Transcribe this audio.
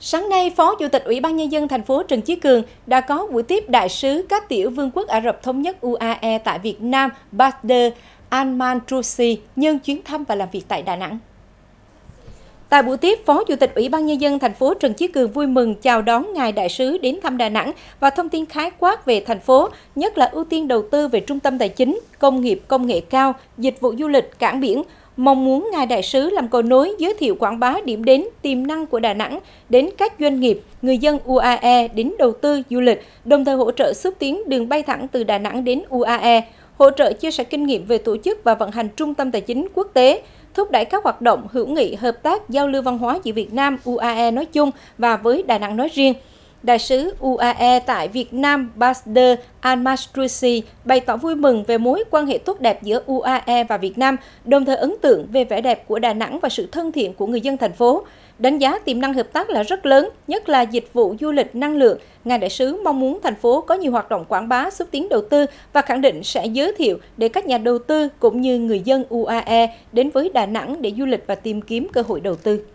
Sáng nay, Phó Chủ tịch Ủy ban Nhân dân thành phố Trần Chí Cường đã có buổi tiếp đại sứ các tiểu vương quốc Ả Rập Thống nhất UAE tại Việt Nam, Badr Alman Trusi, nhân chuyến thăm và làm việc tại Đà Nẵng. Tại buổi tiếp, Phó Chủ tịch Ủy ban Nhân dân thành phố Trần Chí Cường vui mừng chào đón Ngài Đại sứ đến thăm Đà Nẵng và thông tin khái quát về thành phố, nhất là ưu tiên đầu tư về trung tâm tài chính, công nghiệp công nghệ cao, dịch vụ du lịch, cảng biển, mong muốn Ngài Đại sứ làm cầu nối giới thiệu quảng bá điểm đến tiềm năng của Đà Nẵng đến các doanh nghiệp, người dân UAE đến đầu tư du lịch, đồng thời hỗ trợ xúc tiến đường bay thẳng từ Đà Nẵng đến UAE, hỗ trợ chia sẻ kinh nghiệm về tổ chức và vận hành trung tâm tài chính quốc tế, thúc đẩy các hoạt động hữu nghị hợp tác giao lưu văn hóa giữa Việt Nam, UAE nói chung và với Đà Nẵng nói riêng – Đại sứ UAE tại Việt Nam Basder al bày tỏ vui mừng về mối quan hệ tốt đẹp giữa UAE và Việt Nam, đồng thời ấn tượng về vẻ đẹp của Đà Nẵng và sự thân thiện của người dân thành phố. Đánh giá tiềm năng hợp tác là rất lớn, nhất là dịch vụ du lịch năng lượng. Ngài đại sứ mong muốn thành phố có nhiều hoạt động quảng bá xúc tiến đầu tư và khẳng định sẽ giới thiệu để các nhà đầu tư cũng như người dân UAE đến với Đà Nẵng để du lịch và tìm kiếm cơ hội đầu tư.